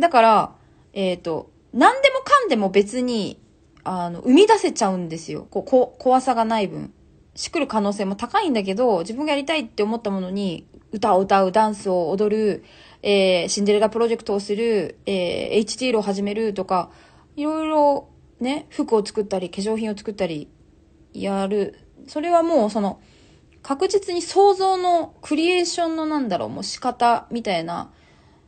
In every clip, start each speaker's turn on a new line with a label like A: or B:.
A: だから、えっ、ー、と、何でもかんでも別に、あの、生み出せちゃうんですよ。こう、こ怖さがない分。しくる可能性も高いんだけど、自分がやりたいって思ったものに、歌を歌う、ダンスを踊る、えー、シンデレラプロジェクトをする、えー、HTL を始めるとか、いろいろね、服を作ったり、化粧品を作ったり、やる。それはもうその、確実に想像のクリエーションのなんだろう、もう仕方みたいな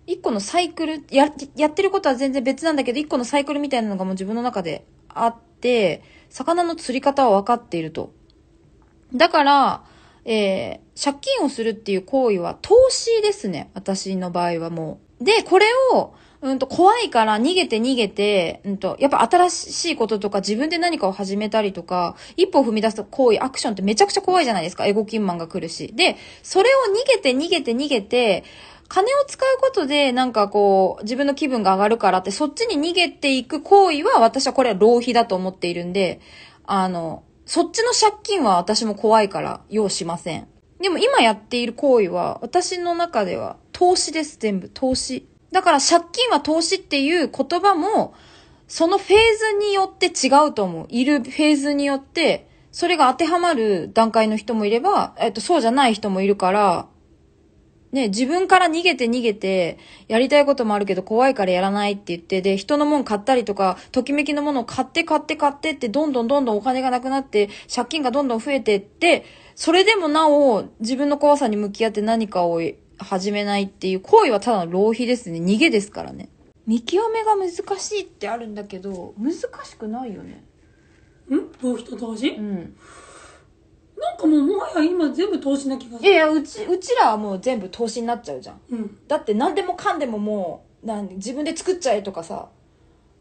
A: 一個のサイクル、や、やってることは全然別なんだけど、一個のサイクルみたいなのがもう自分の中であって、魚の釣り方は分かっていると。だから、えー、借金をするっていう行為は投資ですね。私の場合はもう。で、これを、うんと、怖いから逃げて逃げて、うんと、やっぱ新しいこととか自分で何かを始めたりとか、一歩踏み出す行為、アクションってめちゃくちゃ怖いじゃないですか。エゴキンマンが来るし。で、それを逃げて逃げて逃げて、金を使うことで、なんかこう、自分の気分が上がるからって、そっちに逃げていく行為は、私はこれは浪費だと思っているんで、あの、そっちの借金は私も怖いから、用しません。でも今やっている行為は、私の中では、投資です、全部、投資。だから借金は投資っていう言葉も、そのフェーズによって違うと思う。いるフェーズによって、それが当てはまる段階の人もいれば、えっと、そうじゃない人もいるから、ね、自分から逃げて逃げて、やりたいこともあるけど怖いからやらないって言って、で、人のもん買ったりとか、ときめきのものを買って買って買ってって、どんどんどんどんお金がなくなって、借金がどんどん増えてって、それでもなお、自分の怖さに向き合って何かを始めないっていう行為はただの浪費ですね。逃げですからね。見極めが難しいってあるんだけど、難しくないよね。ん浪費と同時うん。なんかもうもはや今全部投資な気がすいやいやうちうちらはもう全部投資になっちゃうじゃんうんだって何でもかんでももうなん自分で作っちゃえとかさ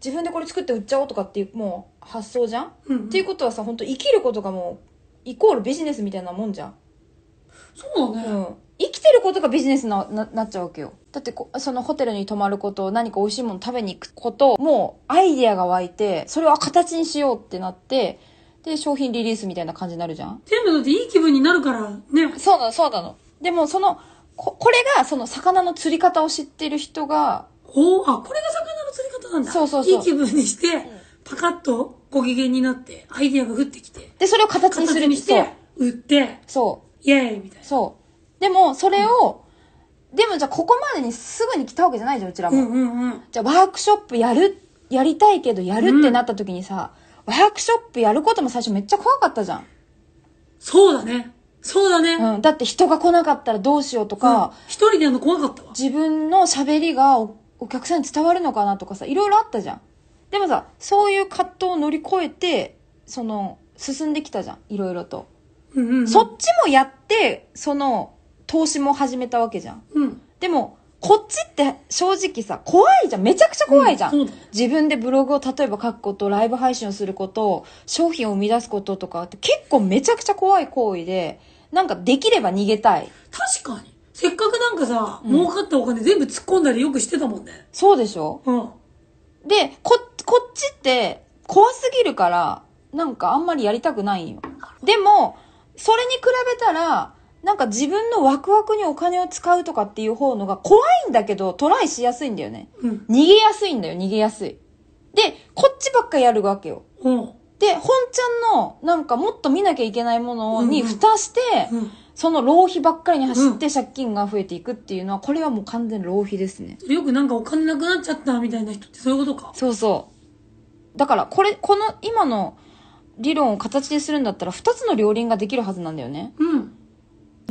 A: 自分でこれ作って売っちゃおうとかっていうもう発想じゃん、うんうんっていうことはさ本当生きることがもうイコールビジネスみたいなもんじゃん、そうだね、ん、生きてることがビジネスなななっちゃうわけよだってこそのホテルに泊まること何か美味しいもの食べに行くこともうアイデアが湧いてそれは形にしようってなってで、商品リリースみたいな感じになるじゃん
B: 全部だっていい気分になるから
A: ね。そうなの、そうなの。でもその、こ、これがその魚の釣り方を知って
B: る人が、おあ、これが魚の釣り方なんだ。そうそうそういい気分にして、パカッとご機嫌になって、アイディアが降ってきて。で、それを形にするにして、売って、そう。イェーイみたいな。そう。でも、それを、うん、でもじゃあここまでにすぐに
A: 来たわけじゃないじゃん、うちらも。うんうんうん、じゃあワークショップやる、やりたいけどやるってなった時にさ、うんワークショップやることも最初めっちゃ怖かったじゃん。そうだね。そうだね。うん。だって人が来なかったらどうしようとか、一、人でやるの怖かったわ。自分の喋りがおお客さんに伝わるのかなとかさ、いろいろあったじゃん。でもさ、そういう葛藤を乗り越えて、その、進んできたじゃん。いろいろと。うんうん、うん。そっちもやって、その、投資も始めたわけじゃん。うん。でも、こっちって正直さ、怖いじゃん。めちゃくちゃ怖いじゃん。うん、自分でブログを例えば書くこと、ライブ配信をすること、商品を生み出すこととかって結構めちゃくちゃ怖い行為で、なんかできれば逃げたい。確かに。
B: せっかくなんかさ、うん、儲かったお金全部突っ込んだりよくしてたもんね。そうでしょうん。で、こ、こっちって怖
A: すぎるから、なんかあんまりやりたくないんよ。でも、それに比べたら、なんか自分のワクワクにお金を使うとかっていう方のが怖いんだけど、トライしやすいんだよね。うん、逃げやすいんだよ、逃げやすい。で、こっちばっかやるわけよ。うん、で、本ちゃんの、なんかもっと見なきゃいけないものに蓋して、うんうん、その浪費ばっかりに走って借金が増えていくっていうのは、これはもう完全浪費ですね。
B: よくなんかお金なくなっちゃったみたいな人ってそういうことか。そうそう。だから、これ、
A: この今の理論を形にするんだったら、二つの両輪ができるはずなんだよね。うん。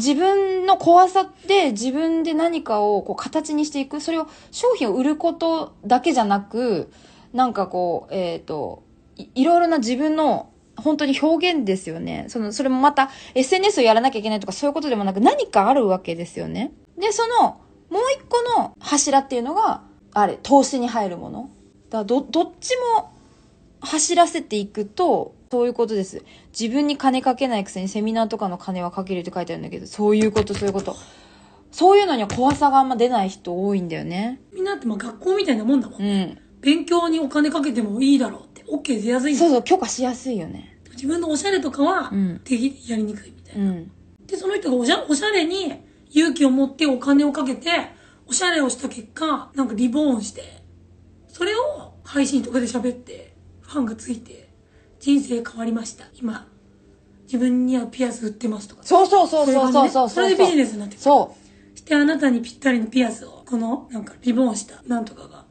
A: 自分の怖さで自分で何かをこう形にしていく、それを商品を売ることだけじゃなく、なんかこう、えっ、ー、とい、いろいろな自分の本当に表現ですよね。その、それもまた SNS をやらなきゃいけないとかそういうことでもなく何かあるわけですよね。で、その、もう一個の柱っていうのが、あれ、投資に入るもの。だど、どっちも走らせていくと、そういうことです。自分に金かけないくせにセミナーとかの金はかけるって書いてあるんだけど、そういうこと、そういうこと。そういうのには怖さがあんま出ない人多いんだよ
B: ね。みんなってまあ学校みたいなもんだもんうん、勉強にお金かけてもいいだろうって、OK 出やすいそうそう、許可しやすいよね。自分のおしゃれとかは、でき、うやりにくいみたいな。うん、で、その人がおしゃおしゃれに勇気を持ってお金をかけて、おしゃれをした結果、なんかリボーンして、それを配信とかで喋って、ファンがついて人生変わりました今自分にはピアス売ってますとかそうそうそうそうそうそうそ,、れでビジネスになってくそうしてあなたにぴったりのピアスをこのなんかリボンしたなんとかが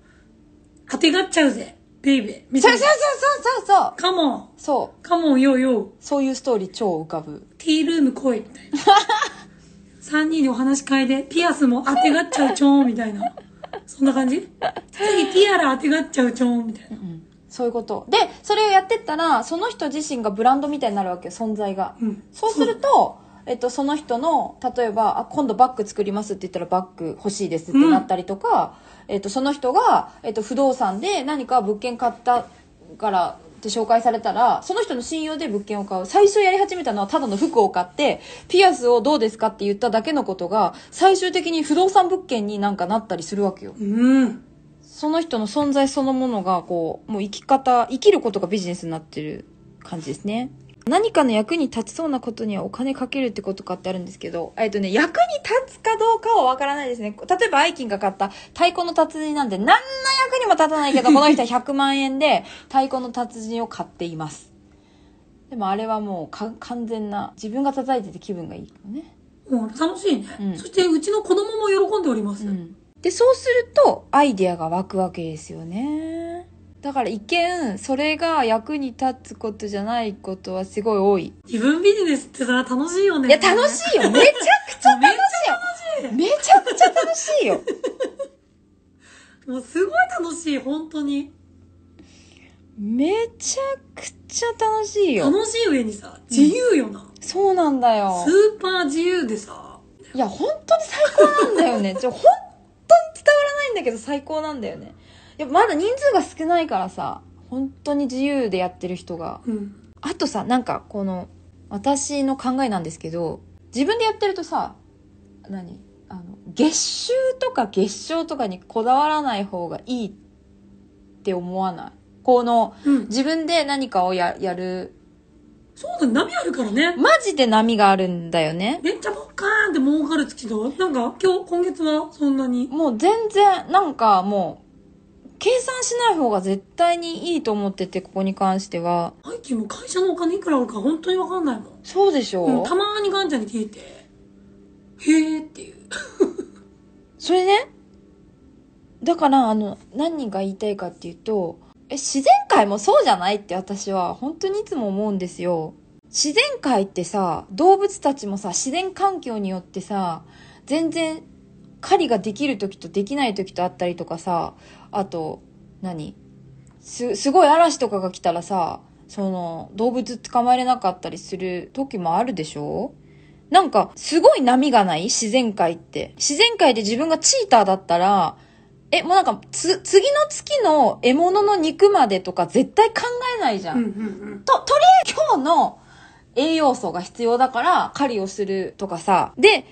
B: あてがっちゃうぜベイベーみたいなそうそうそうそうそうカモンそうカモンよよそういうストーリー超浮かぶティールーム来いみたいな3人でお話し会でピアスもあてがっちゃうちょーんみたいなそんな感じ 次ティアラあてがっちゃうちょーんみたいな、うんそういうこと。で、それ
A: をやってったら、その人自身がブランドみたいになるわけよ、存在が。うん、そうすると、えっと、その人の、例えば、あ、今度バッグ作りますって言ったらバッグ欲しいですってなったりとか、うん、えっと、その人が、えっと、不動産で何か物件買ったから、って紹介されたら、その人の信用で物件を買う。最初やり始めたのはただの服を買って、ピアスをどうですかって言っただけのことが、最終的に不動産物件になんかなったりするわけよ。うん。その人の存在そのものが、こう、もう生き方、生きることがビジネスになってる感じですね。何かの役に立ちそうなことにはお金かけるってことかってあるんですけど、えっとね、役に立つかどうかはわからないですね。例えば、アイキンが買った太鼓の達人なんて何の役にも立たないけど、この人は100万円で太鼓の達人を買っています。でもあれはもう完全な、自分が叩いてて気分がいい
B: かね。う楽しいね、うん、そしてうちの子供も喜んでおります。うん
A: で、そうするとアイディアが湧くわけですよね。だから一見、それが役に立つことじゃないことはすごい多い。自
B: 分ビジネスってさ、楽しいよね。いや、楽しいよ。めちゃくちゃ楽しいよ。めちゃくちゃ楽しいよ。もうすごい楽しい、本当に。めちゃくちゃ楽しいよ。楽しい上にさ、自由よな。うん、
A: そうなんだよ。スーパー自由でさ。いや、本当に最高なんだよね。ちょ、本だけど最高なんだよね。やまだ人数が少ないからさ、本当に自由でやってる人が。うん、あとさ、なんかこの、私の考えなんですけど、自分でやってるとさ、何あの、月収とか月賞とかにこだわらない方がいいって思わないこの、うん、自分で何かをややるそうだ、波あるから
B: ね。マジで
A: 波があるんだよね。めっち
B: ゃボッカーンって儲かる月だなんか、今日、今月はそんなに。もう全然、
A: なんかもう、計算しない方が絶対にいいと思ってて、ここに関し
B: ては。最近も会社のお金いくらあるか本当にわかんないもん。そうでしょうたまにガンちゃんに聞いて、へーっていう。それね、
A: だから、あの、何が言いたいかっていうと、え、自然界もそうじゃないって私は本当にいつも思うんですよ。自然界ってさ、動物たちもさ、自然環境によってさ、全然狩りができる時とできない時とあったりとかさ、あと、何す、すごい嵐とかが来たらさ、その、動物捕まえれなかったりする時もあるでしょなんか、すごい波がない自然界って。自然界で自分がチーターだったら、え、もうなんか、つ、次の月の獲物の肉までとか絶対考えないじゃん。うんうんうん、と、とりあえず今日の栄養素が必要だから狩りをするとかさ。で、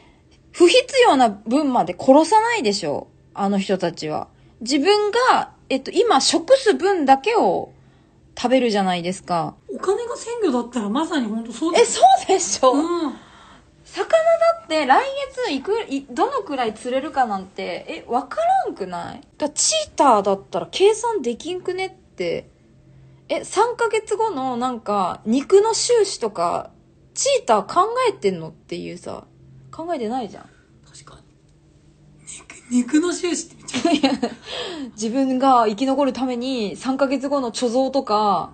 A: 不必要な分まで殺さないでしょ。あの人たちは。自分が、えっと、今食す分だけを食べるじゃないですか。
B: お金が鮮魚だったらまさに本当そうす。え、そ
A: うでしょ、うん魚だって来月いくいどのくらい釣れるかなんてえ分からんくないだチーターだったら計算できんくねってえ3ヶ月後のなんか肉の収支とかチーター考えてんのっていうさ
B: 考えてないじゃん確かに肉の収支ってめっちゃ
A: 自分が生き残るために3ヶ月後の貯蔵とか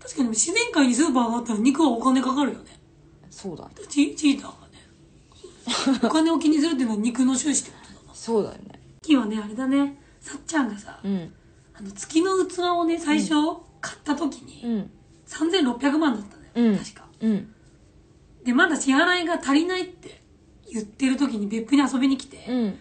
B: 確かに自然界にスーパーがあったら肉はお金かかるよねそうだねチチーターがね お金を気にするっていうのは肉の収支ってことだなそうだよね金はねあれだねさっちゃんがさ、うん、あの月の器をね最初買った時に、うん、3600万だったね、うん、確か、うん、でまだ支払いが足りないって言ってる時に別府に遊びに来て、うん、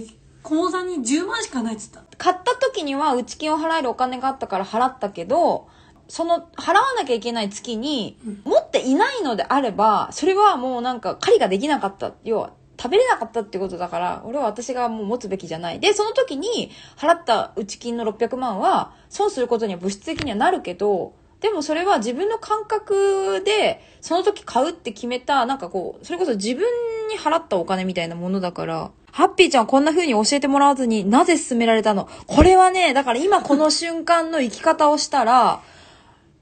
B: で口座に10万しかないっつった
A: 買った時には内金を払えるお金があったから払ったけどその払わなきゃいけない月に、持っていないのであれば、それはもうなんか狩りができなかった。要は、食べれなかったってことだから、俺は私がもう持つべきじゃない。で、その時に払った内金の600万は、損することには物質的にはなるけど、でもそれは自分の感覚で、その時買うって決めた、なんかこう、それこそ自分に払ったお金みたいなものだから、ハッピーちゃんこんな風に教えてもらわずになぜ勧められたのこれはね、だから今この瞬間の生き方をしたら、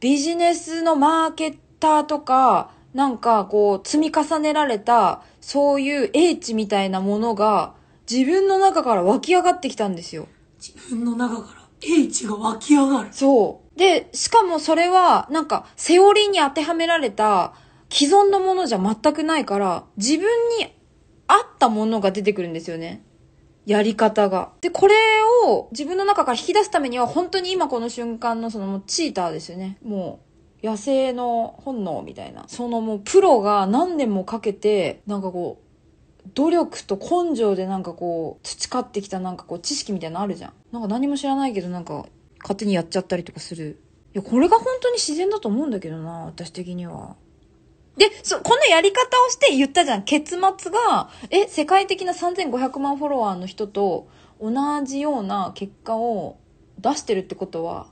A: ビジネスのマーケッターとか、なんかこう積み重ねられた、そういう英知みたいなものが、自分の中から湧き上がってきたんですよ。
B: 自分の中から英知が湧き上がる。
A: そう。で、しかもそれは、なんか、セオリーに当てはめられた、既存のものじゃ全くないから、自分に合ったものが出てくるんですよね。やり方が。で、これを自分の中から引き出すためには、本当に今この瞬間のそのチーターですよね。もう、野生の本能みたいな。そのもうプロが何年もかけて、なんかこう、努力と根性でなんかこう、培ってきたなんかこう、知識みたいなのあるじゃん。なんか何も知らないけどなんか、勝手にやっちゃったりとかする。いや、これが本当に自然だと思うんだけどな、私的には。で、そ、このやり方をして言ったじゃん。結末が、え、世界的な3500万フォロワーの人と同じような結果を出してるってことは、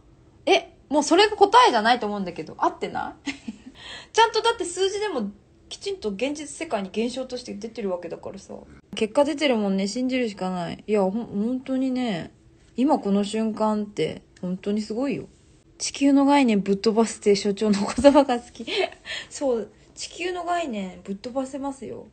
A: え、もうそれが答えじゃないと思うんだけど、合ってない ちゃんとだって数字でもきちんと現実世界に現象として出てるわけだからさ。結果出てるもんね、信じるしかない。いや、ほ、本当にね、今この瞬間って、本当にすごいよ。地球の概念ぶっ飛ばして所長の言葉が好き。そう。地球の概念ぶっ飛ばせますよ